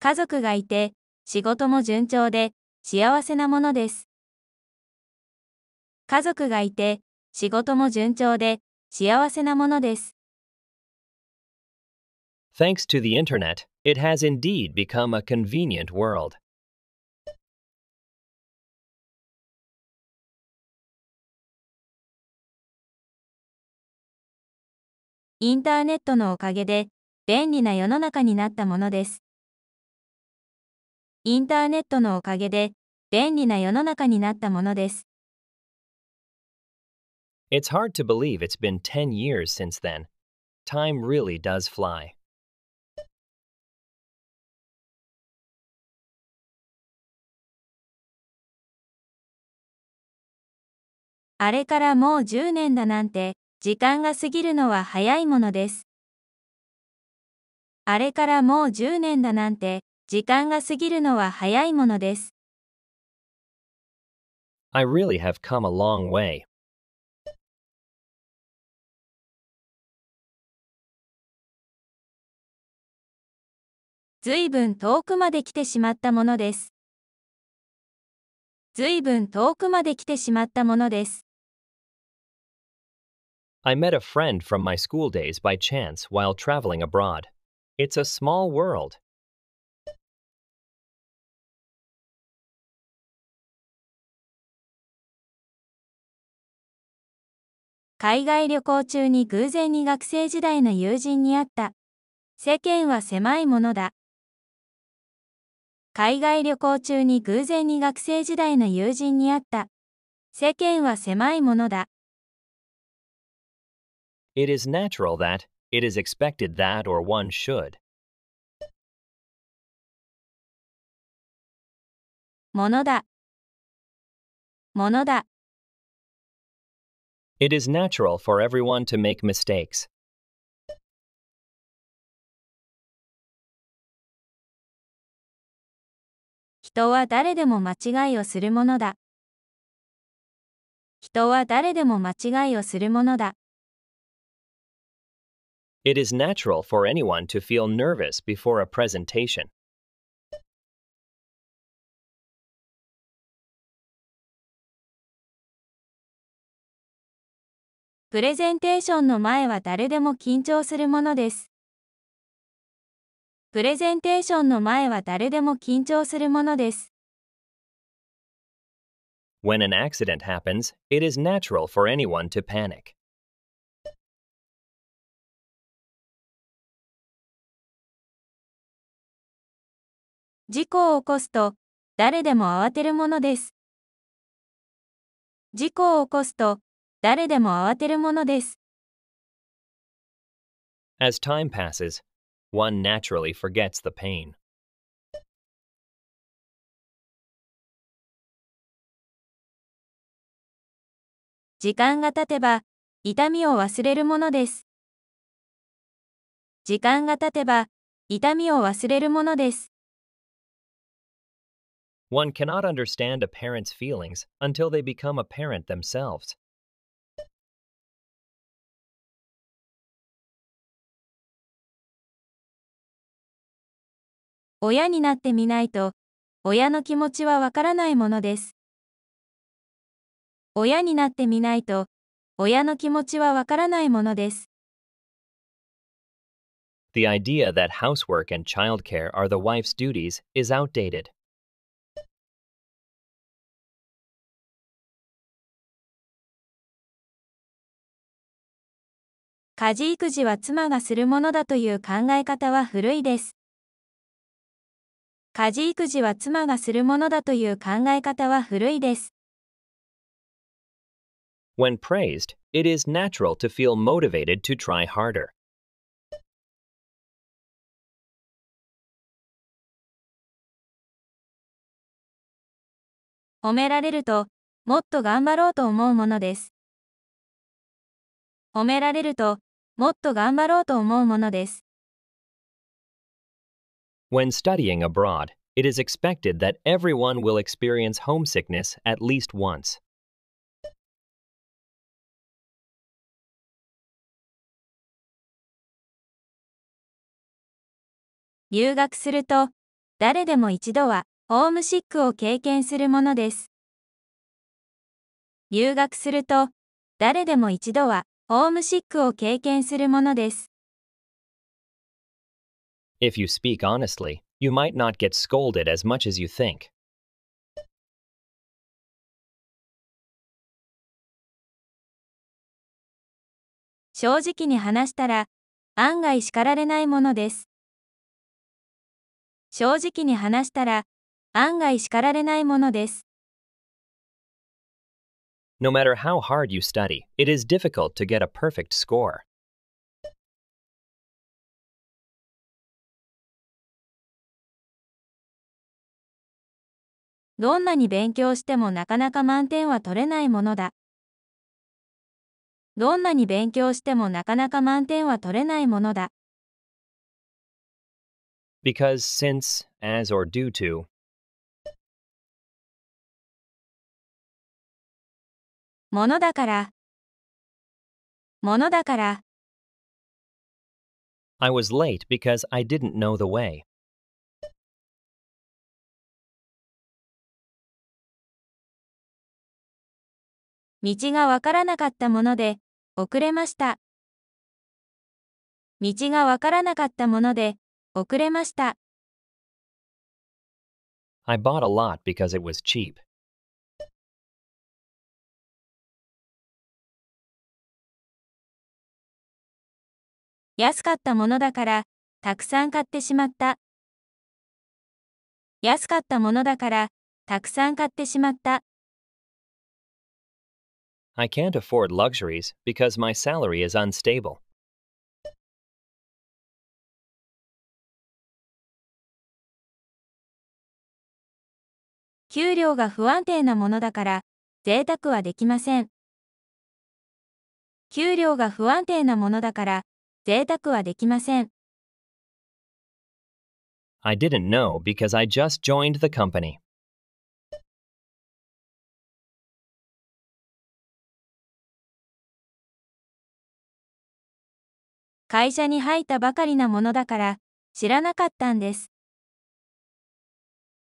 Thanks to the internet, it has indeed become a convenient world. インターネットのおかげで便利な世の中になったものです。インターネットのおかげで便利な世の中になったものです。It's hard to believe it's been 10 years since then. Time really does fly. あれからもう10年だなんて。時間が過ぎるのは早いものです。あれからもう10年だなんて、時間が過ぎるのは早いものです。I really have come a long way. ずいぶん遠くまで来てしまったものです。ずいぶん遠くまで来てしまったものです。I met a friend from my school days by chance while traveling abroad. It's a small world. 海外旅行中に偶然に学生時代の友人に会った。世間は狭いものだ。海外旅行中に偶然に学生時代の友人に会った。世間は狭いものだ。It is natural that it is expected that or one should. ものだものだ It is natural for everyone to make mistakes. 人は誰でも間違いをするものだ。人は誰でも間違いをするものだ。it is natural for anyone to feel nervous before a presentation. Presentation an accident happens, it is natural for anyone to panic. 事故を起こすと、誰でも慌てるものです。事故を起こすと、誰でも慌てるものです。As time passes, one naturally forgets the pain. 時間が経てば、痛みを忘れるものです。時間が経てば、痛みを忘れるものです。One cannot understand a parent's feelings until they become a parent themselves. The idea that housework and childcare are the wife's duties is outdated. 家事育児は妻がするものだという考え方は古いです。家事育児は妻がするものだという考え方は古いです。When praised, it is natural to feel motivated to try harder. 褒められると、もっと頑張ろうと思うものです。褒められると、もっと頑張ろうと思うものです。When studying abroad, it is expected that everyone will experience homesickness at least once. 留学すると、誰でも一度はホームシックを経験するものです。留学すると、誰でも一度はホームシックを経験するものです。If you speak honestly, you might not get scolded as much as you think. 正直に話したら、案外叱られないものです。正直に話したら、案外叱られないものです。No matter how hard you study, it is difficult to get a perfect score. Because since, as or due to, ものだから、ものだから。I was late because I didn't know the way. 道がわからなかったもので、遅れました。道がわからなかったもので、遅れました。I bought a lot because it was cheap. 安かったものだから、たくさん買ってしまった。安かったものだから、たくさん買ってしまった。I can't afford luxuries because my salary is unstable. 給料が不安定なものだから、贅沢はできません。給料が不安定なものだから、贅沢はできません。I didn't know because I just joined the company. 会社に入ったばかりなものだから知らなかったんです。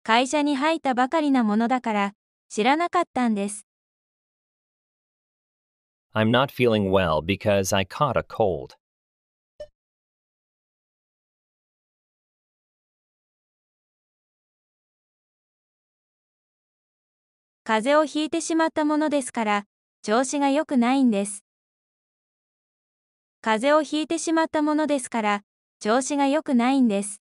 会社に入ったばかりなものだから知らなかったんです。I'm not feeling well because I caught a cold. 風邪をひいてしまったものですから、調子が良くないんです。風邪をひいてしまったものですから、調子が良くないんです。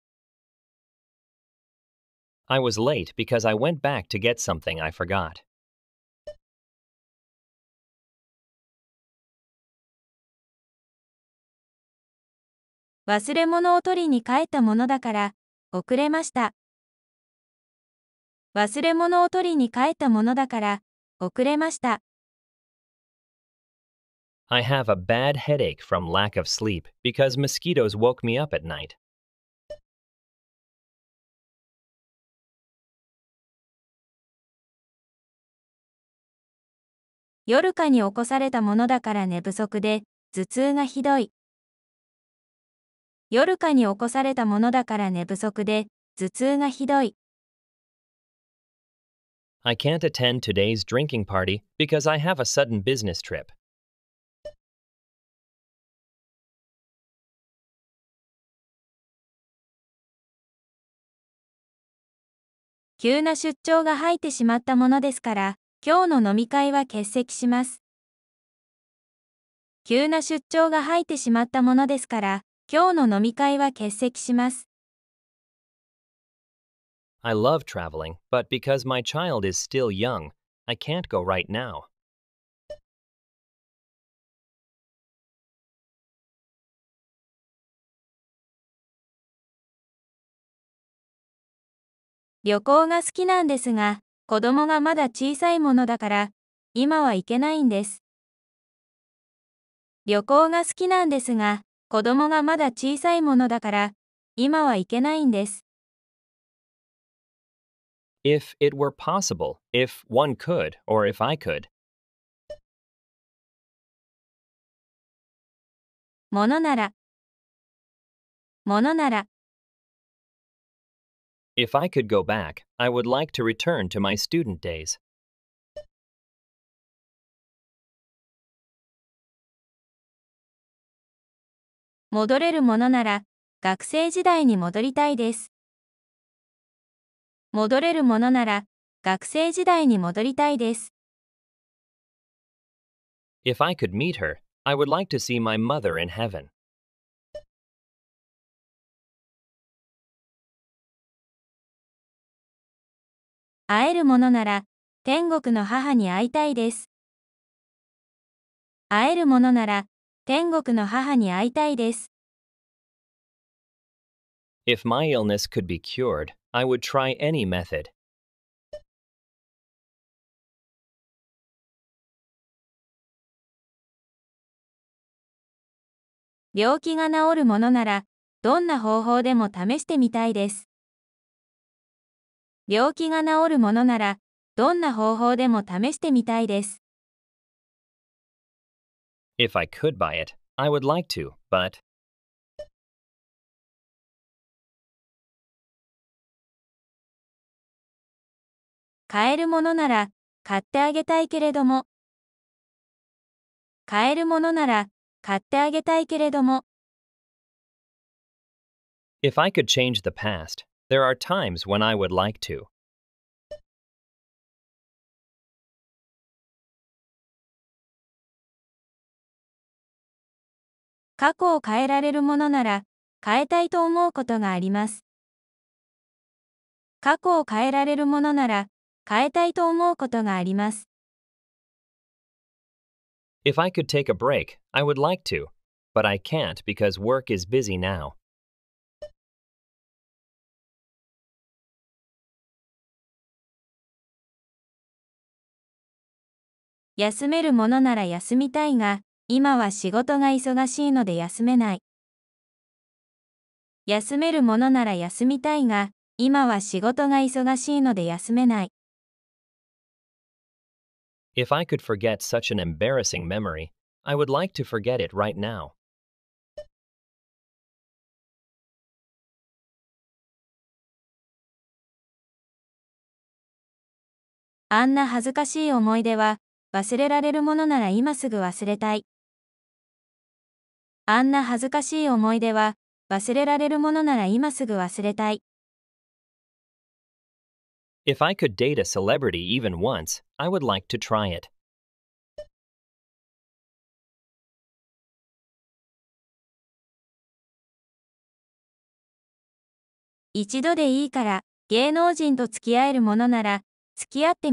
I was late because I went back to get something I forgot. 忘れ物を取りに帰ったものだから、遅れました。忘れ物を取りに帰ったものだから、遅れました。I have a bad headache from lack of sleep because mosquitoes woke me up at night. 夜かに起こされたものだから寝不足で、頭痛がひどい。夜かに起こされたものだから寝不足で、頭痛がひどい。I can't attend today's drinking party because I have a sudden business trip. 急な出張が入ってしまったものですから、今日の飲み会は欠席します。I love traveling, but because my child is still young, I can't go right now. が好きなんですが、子供がまだ小さいものだから、今は行けないんです。旅行が好きなんですが、子供がまだ小さいものだから、今は行けないんです。if it were possible, if one could, or if I could. ものなら、ものなら。If I could go back, I would like to return to my student days. 戻れるものなら、学生時代に戻りたいです。If I could meet her, I would like to see my mother in heaven. 会えるものなら、天国の母に会いたいです。会えるものなら、天国の母に会いたいです。If my illness could be cured, I would try any method. If I could buy it, I would like to, but 買えるものなら買ってあげたいけれども買えるものなら買ってあげたいけれども If I could change the past, there are times when I would like to. 変えたいと思うことがあります。If I could take a break, I would like to, but I can't because work is busy now. 休めるものなら休みたいが、今は仕事が忙しいので休めない。休めるものなら休みたいが、今は仕事が忙しいので休めない。If I could forget such an embarrassing memory, I would like to forget it right now. あんなな恥ずかしいい思出は忘れれららるもの今すぐ忘れたい。あんな恥ずかしい思い出は忘れられるものなら今すぐ忘れたい。If I could date a celebrity even once, I would like to try it. 一度でいいから芸能人と付き合えるものなら付き合って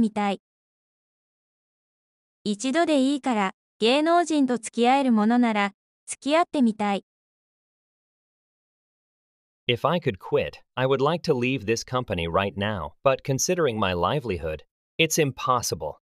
みたい。If I could quit, I would like to leave this company right now, but considering my livelihood, it's impossible.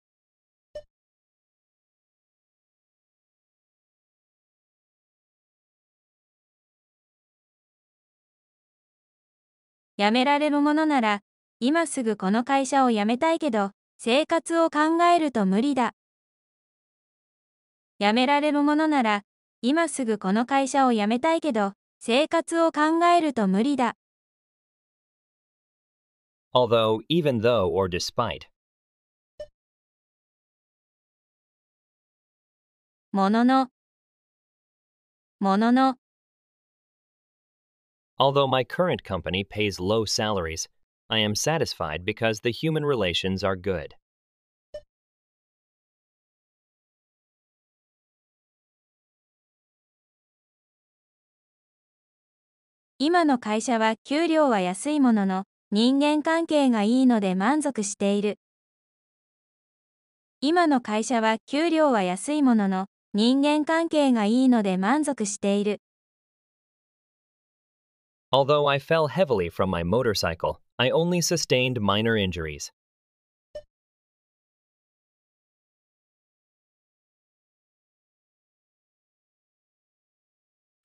やめられるものなら、今すぐこの会社を辞めたいけど、生活をを考えるると無理だ。やめめらら、れもののな今すぐこ会社辞たいけど、生活を考えると無理だ。Although, even though, or despite. もののものの Although my current company pays low salaries, I am satisfied because the human relations are good. 今の会社は給料は安いものの、人間関係がいいので満足している。今の会社は給料は安いものの、人間関係がいいので満足している。Although I fell heavily from my motorcycle, I only sustained minor injuries.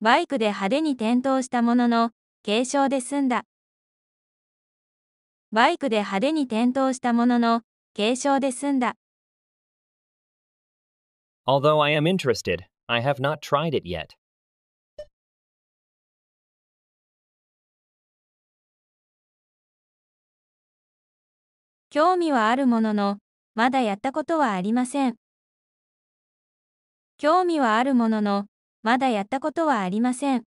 バイクで派手に転倒したものの、軽傷で済んだ。バイクで派手に転倒したものの、軽傷で済んだ。Although I am interested, I have not tried it yet. 興味はあるものの、まだやったことはありません。興味はあるものの、まだやったことはありません。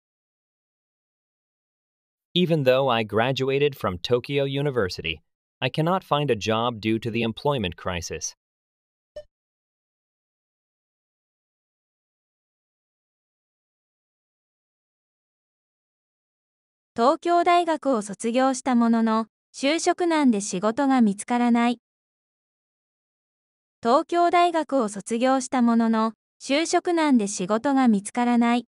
Even though I graduated from Tokyo University, I cannot find a job due to the employment crisis. 東京大学を卒業したものの、就職難で仕事が見つからない。東京大学を卒業したものの、就職難で仕事が見つからない。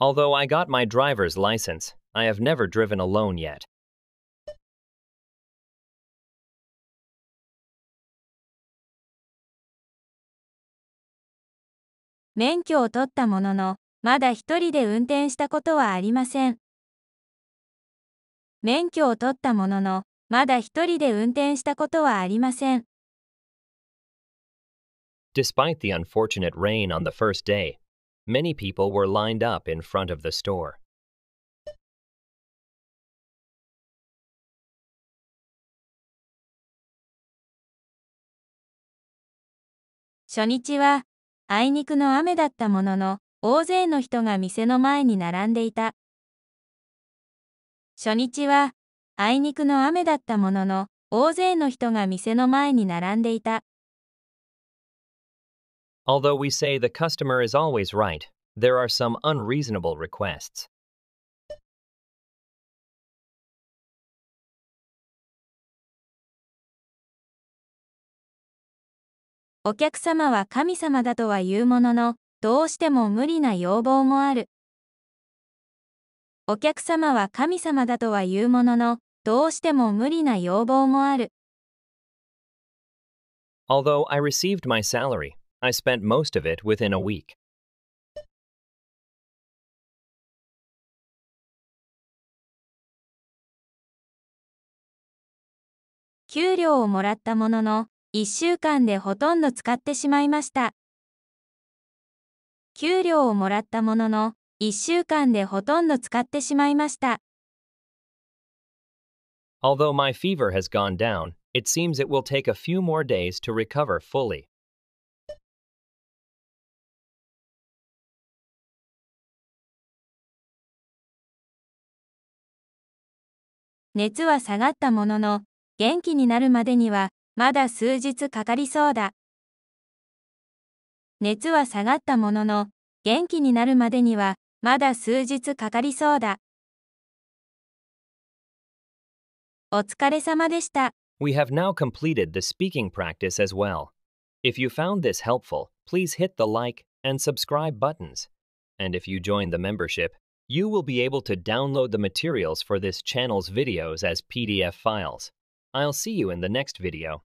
Although I got my driver's license, I have never driven alone yet. 免許を取ったものの、まだ一人で運転したことはありません。免許を取ったものの、まだ一人で運転したことはありません。Despite the unfortunate rain on the first day, many people were lined up in front of the store. Shonichi 初日はあいにくの雨だったものの、大勢の人が店の前に並んでいた。Although we say the customer is always right, there are some unreasonable requests. お客様は神様だとは言うものの、どうしても無理な要望もある。お客様は神様だとは言うものの、どうしても無理な要望もある。Although I received my salary, I spent most of it within a week. $給料をもらったものの、1週間でほとんど使ってしまいました。給料をもらったものの、1週間でほとんど使ってしまいました。Although my fever has gone down, it seems it will take a few more days to recover fully. 熱は下がったものの、元気になるまでには、まだ数日かかりそうだ。熱は下がったものの、元気になるまでには、まだ数日かかりそうだ。お疲れ様でした。We have now completed the speaking practice as well. If you found this helpful, please hit the like and subscribe buttons. And if you join the membership, you will be able to download the materials for this channel's videos as PDF files. I'll see you in the next video.